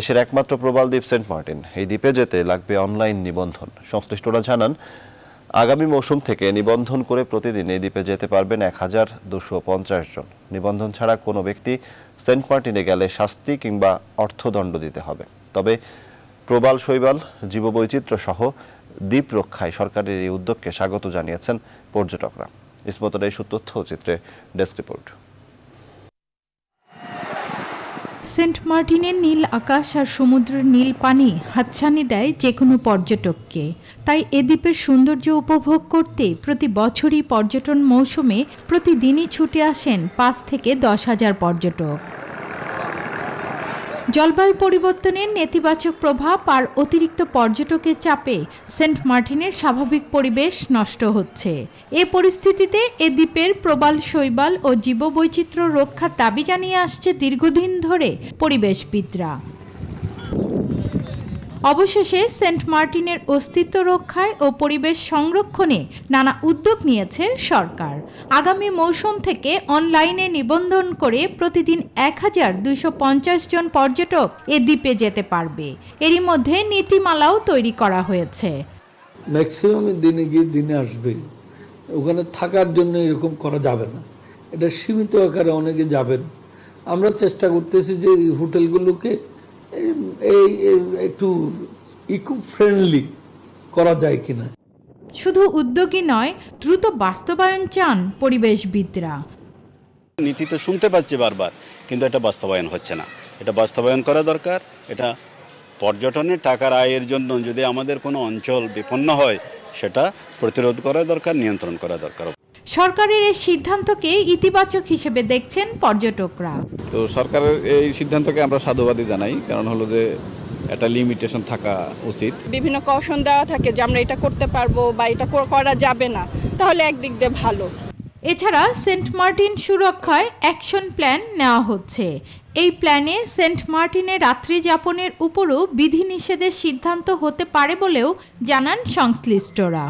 দেশের একমাত্র প্রবাল দ্বীপ সেন্ট মার্টিন এই দ্বীপে যেতে লাগবে অনলাইন নিবন্ধন সংশ্লিষ্টরা জানান আগামী মৌসুম থেকে নিবন্ধন করে প্রতিদিন এই দ্বীপে যেতে পারবেন এক হাজার দুশো পঞ্চাশ জন নিবন্ধন ছাড়া কোনো ব্যক্তি সেন্ট মার্টিনে গেলে শাস্তি কিংবা অর্থদণ্ড দিতে হবে তবে প্রবাল শৈবাল জীববৈচিত্র্য সহ দ্বীপ রক্ষায় সরকারের এই উদ্যোগকে স্বাগত জানিয়েছেন পর্যটকরা এই সুতথ্য চিত্রে ডেস্ক রিপোর্ট সেন্ট মার্টিনের নীল আকাশ আর সমুদ্রের নীল পানি হাতছানি দেয় যে কোনো পর্যটককে তাই এ দ্বীপের সৌন্দর্য উপভোগ করতে প্রতি বছরই পর্যটন মৌসুমে প্রতিদিনই ছুটে আসেন পাঁচ থেকে দশ হাজার পর্যটক জলবায়ু পরিবর্তনের নেতিবাচক প্রভাব আর অতিরিক্ত পর্যটকের চাপে সেন্ট মার্টিনের স্বাভাবিক পরিবেশ নষ্ট হচ্ছে এ পরিস্থিতিতে এ দ্বীপের প্রবাল শৈবাল ও জীববৈচিত্র্য রক্ষার দাবি জানিয়ে আসছে দীর্ঘদিন ধরে পরিবেশবিদরা অবশেষে সেন্ট মার্টিনের অস্তিত্ব রক্ষায় ও পরিবেশ সংরক্ষণে নানা উদ্যোগ নিয়েছে সরকার আগামী মৌসুম থেকে অনলাইনে নিবন্ধন করে প্রতিদিন এক হাজার জন পর্যটক এ দ্বীপে যেতে পারবে এরই মধ্যে নীতিমালাও তৈরি করা হয়েছে ম্যাক্সিমাম দিনে গিয়ে দিনে আসবে ওখানে থাকার জন্য এরকম করা যাবে না এটা সীমিত আকারে অনেকে যাবেন আমরা চেষ্টা করতেছি যে হোটেলগুলোকে এই একটু ইকো ফ্রেন্ডলি করা যায় কিনা শুধু উদ্যোগী নয় দ্রুত বাস্তবায়ন চান পরিবেশবিদরা নীতি তো শুনতে পাচ্ছি বারবার কিন্তু এটা বাস্তবায়ন হচ্ছে না এটা বাস্তবায়ন করা দরকার এটা পর্যটনের টাকার আয়ের জন্য যদি আমাদের কোনো অঞ্চল বিপন্ন হয় সেটা প্রতিরোধ করা দরকার নিয়ন্ত্রণ করা দরকার সরকারের এই সিদ্ধান্তকে ইতিবাচক হিসেবে দেখছেন পর্যটকরা তো সরকারের এই সিদ্ধান্তকে আমরা সাধুবাদী জানাই কারণ হলো যে একটা লিমিটেশন থাকা উচিত বিভিন্ন কৌশল দেওয়া থাকে যে আমরা এটা করতে পারবো বা এটা করা যাবে না তাহলে একদিক দিয়ে ভালো এছাড়া সেন্ট মার্টিন সুরক্ষায় অ্যাকশন প্ল্যান নেওয়া হচ্ছে এই প্ল্যানে সেন্ট মার্টিনে রাত্রি যাপনের উপরও বিধিনিষেধের সিদ্ধান্ত হতে পারে বলেও জানান সংশ্লিষ্টরা